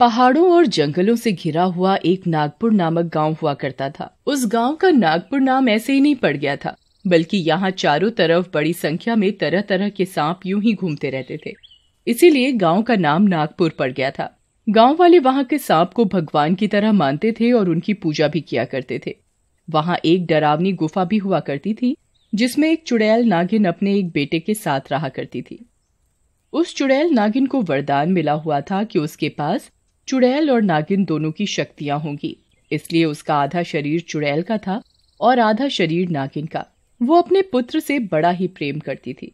पहाड़ों और जंगलों से घिरा हुआ एक नागपुर नामक गांव हुआ करता था उस गांव का नागपुर नाम ऐसे ही नहीं पड़ गया था बल्कि यहाँ चारों तरफ बड़ी संख्या में तरह तरह के सांप यूं ही घूमते रहते थे इसीलिए गांव का नाम नागपुर पड़ गया था गांव वाले वहाँ के सांप को भगवान की तरह मानते थे और उनकी पूजा भी किया करते थे वहाँ एक डरावनी गुफा भी हुआ करती थी जिसमें एक चुड़ैल नागिन अपने एक बेटे के साथ रहा करती थी उस चुड़ैल नागिन को वरदान मिला हुआ था कि उसके पास चुड़ैल और नागिन दोनों की शक्तियां होंगी इसलिए उसका आधा शरीर चुड़ैल का था और आधा शरीर नागिन का वो अपने पुत्र से बड़ा ही प्रेम करती थी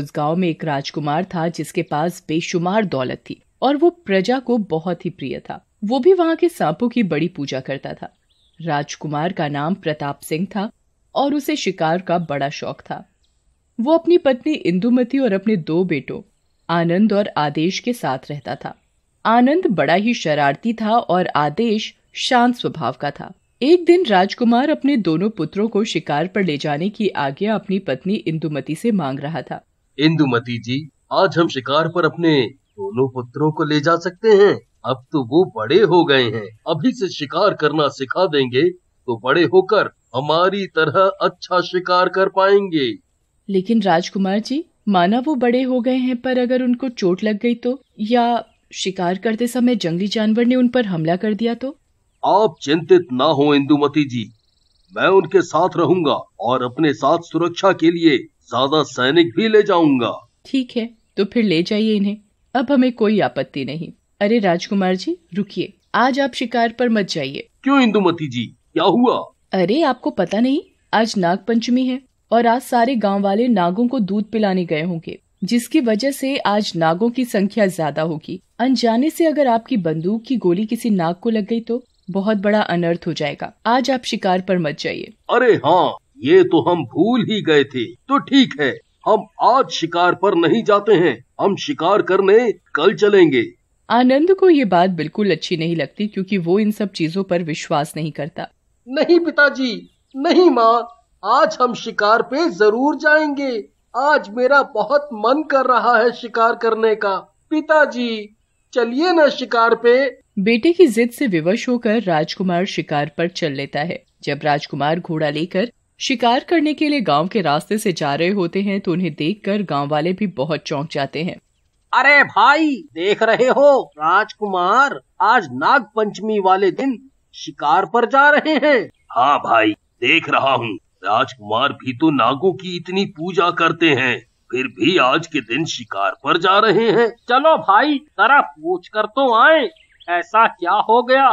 उस गांव में एक राजकुमार था जिसके पास बेशुमार दौलत थी और वो प्रजा को बहुत ही प्रिय था वो भी वहाँ के सांपों की बड़ी पूजा करता था राजकुमार का नाम प्रताप सिंह था और उसे शिकार का बड़ा शौक था वो अपनी पत्नी इंदुमती और अपने दो बेटों आनंद और आदेश के साथ रहता था आनंद बड़ा ही शरारती था और आदेश शांत स्वभाव का था एक दिन राजकुमार अपने दोनों पुत्रों को शिकार पर ले जाने की आज्ञा अपनी पत्नी इंदुमती से मांग रहा था इंदुमती जी आज हम शिकार पर अपने दोनों पुत्रों को ले जा सकते हैं अब तो वो बड़े हो गए हैं अभी से शिकार करना सिखा देंगे तो बड़े होकर हमारी तरह अच्छा शिकार कर पाएंगे लेकिन राजकुमार जी माना वो बड़े हो गए हैं पर अगर उनको चोट लग गई तो या शिकार करते समय जंगली जानवर ने उन पर हमला कर दिया तो आप चिंतित ना हो इंदुमती जी मैं उनके साथ रहूंगा और अपने साथ सुरक्षा के लिए ज्यादा सैनिक भी ले जाऊंगा ठीक है तो फिर ले जाइए इन्हें अब हमें कोई आपत्ति नहीं अरे राजकुमार जी रुकिए आज आप शिकार पर मत जाइए क्यों इंदुमती जी क्या हुआ अरे आपको पता नहीं आज नाग पंचमी है और आज सारे गांव वाले नागों को दूध पिलाने गए होंगे जिसकी वजह से आज नागों की संख्या ज्यादा होगी अनजाने से अगर आपकी बंदूक की गोली किसी नाग को लग गई तो बहुत बड़ा अनर्थ हो जाएगा आज आप शिकार पर मत जाइए अरे हाँ ये तो हम भूल ही गए थे तो ठीक है हम आज शिकार पर नहीं जाते हैं हम शिकार करने कल चलेंगे आनंद को ये बात बिल्कुल अच्छी नहीं लगती क्योंकि वो इन सब चीजों पर विश्वास नहीं करता नहीं पिताजी नहीं माँ आज हम शिकार पे जरूर जाएंगे आज मेरा बहुत मन कर रहा है शिकार करने का पिताजी चलिए ना शिकार पे बेटे की जिद से विवश होकर राजकुमार शिकार पर चल लेता है जब राजकुमार घोड़ा लेकर शिकार करने के लिए गांव के रास्ते से जा रहे होते हैं तो उन्हें देखकर गांव वाले भी बहुत चौंक जाते हैं अरे भाई देख रहे हो राजकुमार आज नाग पंचमी वाले दिन शिकार पर जा रहे हैं हाँ भाई देख रहा हूँ राजकुमार भी तो नागों की इतनी पूजा करते हैं फिर भी आज के दिन शिकार पर जा रहे हैं चलो भाई जरा पूछ कर तो आए ऐसा क्या हो गया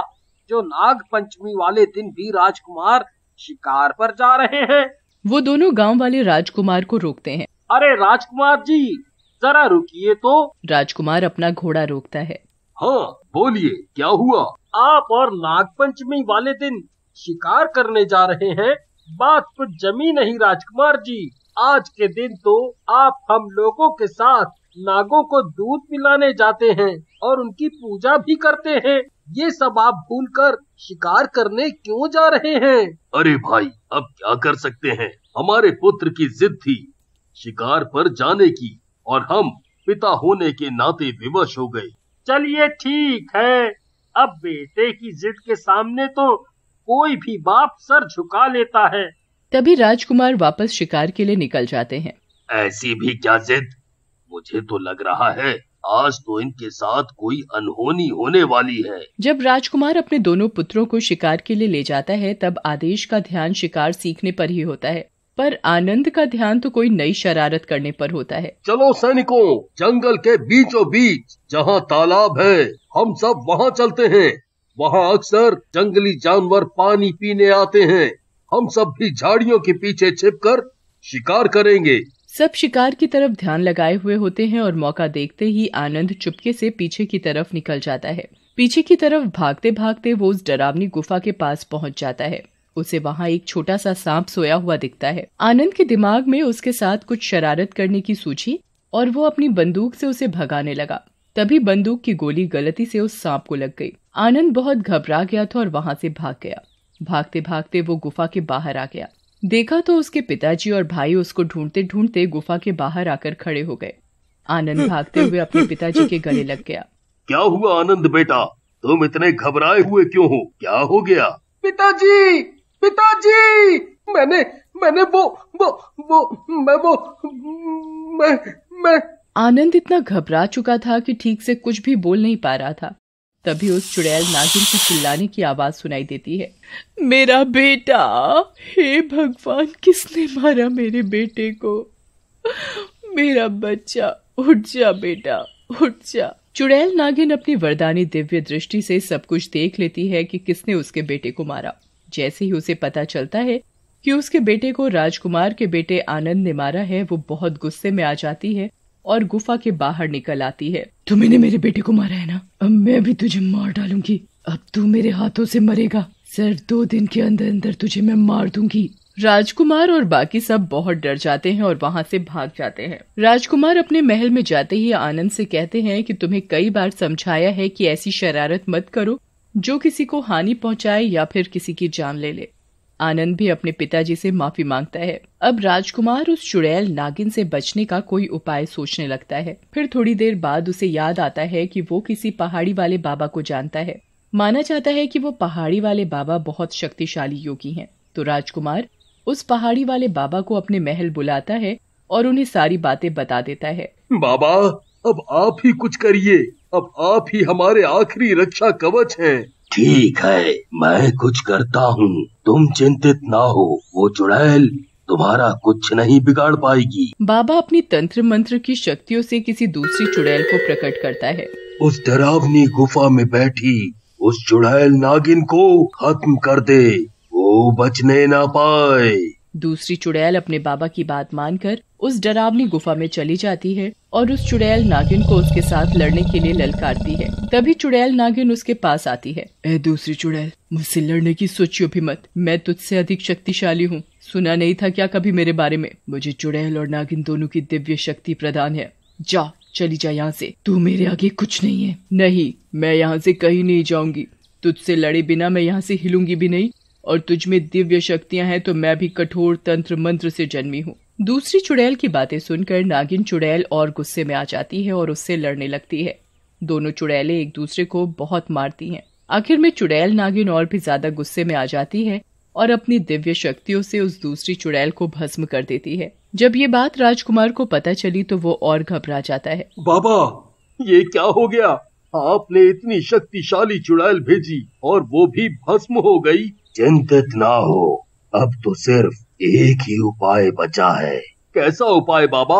जो नाग पंचमी वाले दिन भी राजकुमार शिकार पर जा रहे हैं वो दोनों गांव वाले राजकुमार को रोकते हैं अरे राजकुमार जी जरा रुकिए तो राजकुमार अपना घोड़ा रोकता है हाँ बोलिए क्या हुआ आप और नाग पंचमी वाले दिन शिकार करने जा रहे हैं बात तो जमी नहीं राजकुमार जी आज के दिन तो आप हम लोगों के साथ नागों को दूध पिलाने जाते हैं और उनकी पूजा भी करते हैं ये सब आप भूल कर शिकार करने क्यों जा रहे हैं अरे भाई अब क्या कर सकते हैं हमारे पुत्र की जिद थी शिकार पर जाने की और हम पिता होने के नाते विवश हो गए चलिए ठीक है अब बेटे की जिद के सामने तो कोई भी बाप सर झुका लेता है तभी राजकुमार वापस शिकार के लिए निकल जाते हैं ऐसी भी क्या जिद मुझे तो लग रहा है आज तो इनके साथ कोई अनहोनी होने वाली है जब राजकुमार अपने दोनों पुत्रों को शिकार के लिए ले जाता है तब आदेश का ध्यान शिकार सीखने पर ही होता है पर आनंद का ध्यान तो कोई नई शरारत करने पर होता है चलो सैनिकों जंगल के बीचों बीच जहाँ तालाब है हम सब वहाँ चलते हैं वहाँ अक्सर जंगली जानवर पानी पीने आते हैं हम सब भी झाड़ियों के पीछे छिपकर शिकार करेंगे सब शिकार की तरफ ध्यान लगाए हुए होते हैं और मौका देखते ही आनंद चुपके से पीछे की तरफ निकल जाता है पीछे की तरफ भागते भागते वो उस डरावनी गुफा के पास पहुंच जाता है उसे वहाँ एक छोटा सा सांप सोया हुआ दिखता है आनंद के दिमाग में उसके साथ कुछ शरारत करने की सूची और वो अपनी बंदूक से उसे भगाने लगा तभी बंदूक की गोली गलती से उस सांप को लग गई आनंद बहुत घबरा गया था और वहां से भाग गया भागते भागते वो गुफा के बाहर आ गया देखा तो उसके पिताजी और भाई उसको ढूंढते ढूंढते गुफा के बाहर आकर खड़े हो गए आनंद भागते हुए अपने पिताजी के गले लग गया क्या हुआ आनंद बेटा तुम इतने घबराए हुए क्यों हो क्या हो गया पिताजी पिताजी मैंने मैंने वो वो वो मैं वो मैं मैं आनंद इतना घबरा चुका था कि ठीक से कुछ भी बोल नहीं पा रहा था तभी उस चुड़ैल नागिन की चिल्लाने की आवाज सुनाई देती है मेरा बेटा हे भगवान किसने मारा मेरे बेटे को मेरा बच्चा उठ जा बेटा उठ जा चुड़ैल नागिन अपनी वरदानी दिव्य दृष्टि से सब कुछ देख लेती है कि किसने उसके बेटे को मारा जैसे ही उसे पता चलता है कि उसके बेटे को राजकुमार के बेटे आनंद ने मारा है वो बहुत गुस्से में आ जाती है और गुफा के बाहर निकल आती है तुमने तो मेरे बेटे को मारा है ना अब मैं भी तुझे मार डालूंगी अब तू मेरे हाथों से मरेगा सिर्फ दो दिन के अंदर अंदर तुझे मैं मार दूंगी राजकुमार और बाकी सब बहुत डर जाते हैं और वहाँ से भाग जाते हैं राजकुमार अपने महल में जाते ही आनंद से कहते हैं कि तुम्हें कई बार समझाया है कि ऐसी शरारत मत करो जो किसी को हानि पहुंचाए या फिर किसी की जान ले ले आनंद भी अपने पिताजी से माफी मांगता है अब राजकुमार उस चुड़ैल नागिन से बचने का कोई उपाय सोचने लगता है फिर थोड़ी देर बाद उसे याद आता है कि वो किसी पहाड़ी वाले बाबा को जानता है माना जाता है कि वो पहाड़ी वाले बाबा बहुत शक्तिशाली योगी हैं तो राजकुमार उस पहाड़ी वाले बाबा को अपने महल बुलाता है और उन्हें सारी बातें बता देता है बाबा अब आप ही कुछ करिए अब आप ही हमारे आखिरी रक्षा कवच हैं ठीक है मैं कुछ करता हूँ तुम चिंतित ना हो वो चुड़ैल तुम्हारा कुछ नहीं बिगाड़ पाएगी बाबा अपनी तंत्र मंत्र की शक्तियों से किसी दूसरी चुड़ैल को प्रकट करता है उस डरावनी गुफा में बैठी उस चुड़ैल नागिन को खत्म कर दे वो बचने ना पाए दूसरी चुड़ैल अपने बाबा की बात मानकर उस डरावनी गुफा में चली जाती है और उस चुड़ैल नागिन को उसके साथ लड़ने के लिए ललकारती है तभी चुड़ैल नागिन उसके पास आती है ए दूसरी चुड़ैल मुझसे लड़ने की सोचियो भी मत मैं तुझसे अधिक शक्तिशाली हूँ सुना नहीं था क्या कभी मेरे बारे में मुझे चुड़ैल और नागिन दोनों की दिव्य शक्ति प्रदान है जा चली जा यहाँ से तू मेरे आगे कुछ नहीं है नहीं मैं यहाँ से कहीं नहीं जाऊंगी तुझसे लड़े बिना मैं यहाँ से हिलूंगी भी नहीं और तुझ में दिव्य शक्तियां हैं तो मैं भी कठोर तंत्र मंत्र से जन्मी हूँ दूसरी चुड़ैल की बातें सुनकर नागिन चुड़ैल और गुस्से में आ जाती है और उससे लड़ने लगती है दोनों चुड़ैलें एक दूसरे को बहुत मारती हैं आखिर में चुड़ैल नागिन और भी ज्यादा गुस्से में आ जाती है और अपनी दिव्य शक्तियों से उस दूसरी चुड़ैल को भस्म कर देती है जब ये बात राजकुमार को पता चली तो वो और घबरा जाता है बाबा ये क्या हो गया आपने इतनी शक्तिशाली चुड़ैल भेजी और वो भी भस्म हो गई चिंतित ना हो अब तो सिर्फ एक ही उपाय बचा है कैसा उपाय बाबा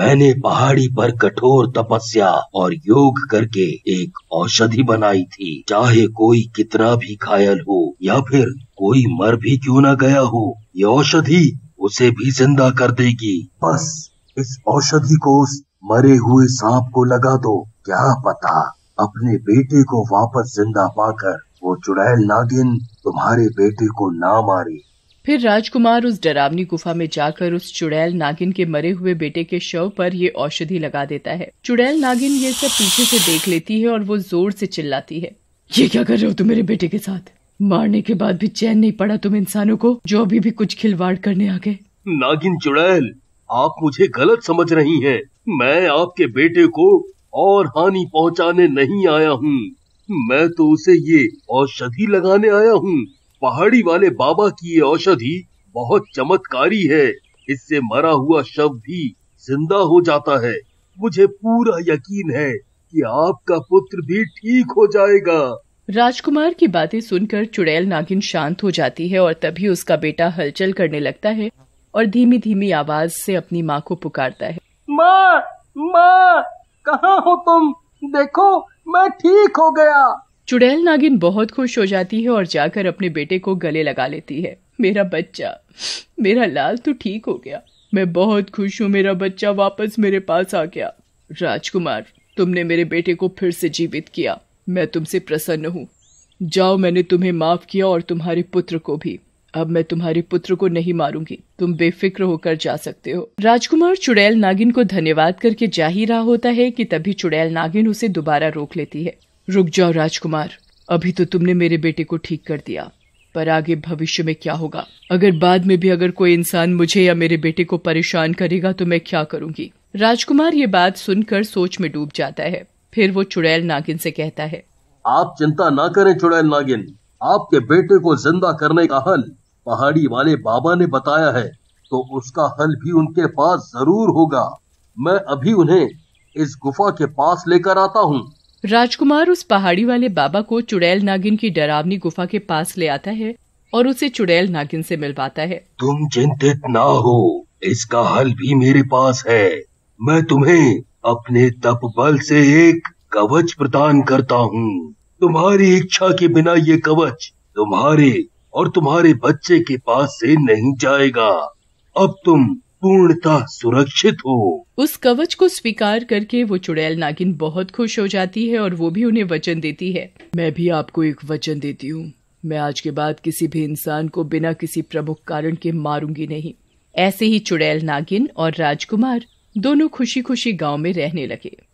मैंने पहाड़ी पर कठोर तपस्या और योग करके एक औषधि बनाई थी चाहे कोई कितना भी घायल हो या फिर कोई मर भी क्यों न गया हो ये औषधि उसे भी जिंदा कर देगी बस इस औषधि को उस मरे हुए सांप को लगा दो क्या पता अपने बेटे को वापस जिंदा पाकर वो चुड़ैल नागिन तुम्हारे बेटे को ना मारे फिर राजकुमार उस डरावनी गुफा में जाकर उस चुड़ैल नागिन के मरे हुए बेटे के शव पर ये औषधि लगा देता है चुड़ैल नागिन ये सब पीछे से देख लेती है और वो जोर से चिल्लाती है ये क्या कर रहे हो तुम मेरे बेटे के साथ मारने के बाद भी चैन नहीं पड़ा तुम इंसानों को जो अभी भी कुछ खिलवाड़ करने आ गए नागिन चुड़ैल आप मुझे गलत समझ रही हैं। मैं आपके बेटे को और हानि पहुंचाने नहीं आया हूँ मैं तो उसे ये औषधि लगाने आया हूँ पहाड़ी वाले बाबा की ये औषधि बहुत चमत्कारी है इससे मरा हुआ शव भी जिंदा हो जाता है मुझे पूरा यकीन है कि आपका पुत्र भी ठीक हो जाएगा राजकुमार की बातें सुनकर चुड़ैल नागिन शांत हो जाती है और तभी उसका बेटा हलचल करने लगता है और धीमी धीमी आवाज से अपनी माँ को पुकारता है माँ माँ कहाँ हो तुम देखो मैं ठीक हो गया चुड़ैल नागिन बहुत खुश हो जाती है और जाकर अपने बेटे को गले लगा लेती है मेरा बच्चा मेरा लाल तो ठीक हो गया मैं बहुत खुश हूँ मेरा बच्चा वापस मेरे पास आ गया राजकुमार तुमने मेरे बेटे को फिर से जीवित किया मैं तुमसे प्रसन्न हूँ जाओ मैंने तुम्हें माफ किया और तुम्हारे पुत्र को भी अब मैं तुम्हारे पुत्र को नहीं मारूंगी तुम बेफिक्र होकर जा सकते हो राजकुमार चुड़ैल नागिन को धन्यवाद करके जा ही रहा होता है कि तभी चुड़ैल नागिन उसे दोबारा रोक लेती है रुक जाओ राजकुमार अभी तो तुमने मेरे बेटे को ठीक कर दिया पर आगे भविष्य में क्या होगा अगर बाद में भी अगर कोई इंसान मुझे या मेरे बेटे को परेशान करेगा तो मैं क्या करूंगी राजकुमार ये बात सुनकर सोच में डूब जाता है फिर वो चुड़ैल नागिन से कहता है आप चिंता ना करें चुड़ैल नागिन आपके बेटे को जिंदा करने का हल पहाड़ी वाले बाबा ने बताया है तो उसका हल भी उनके पास जरूर होगा मैं अभी उन्हें इस गुफा के पास लेकर आता हूँ राजकुमार उस पहाड़ी वाले बाबा को चुड़ैल नागिन की डरावनी गुफा के पास ले आता है और उसे चुड़ैल नागिन से मिलवाता है तुम चिंतित ना हो इसका हल भी मेरे पास है मैं तुम्हें अपने तप बल से एक कवच प्रदान करता हूँ तुम्हारी इच्छा के बिना ये कवच तुम्हारे और तुम्हारे बच्चे के पास से नहीं जाएगा अब तुम पूर्णतः सुरक्षित हो उस कवच को स्वीकार करके वो चुड़ैल नागिन बहुत खुश हो जाती है और वो भी उन्हें वचन देती है मैं भी आपको एक वचन देती हूँ मैं आज के बाद किसी भी इंसान को बिना किसी प्रमुख कारण के मारूंगी नहीं ऐसे ही चुड़ैल नागिन और राजकुमार दोनों खुशी खुशी गांव में रहने लगे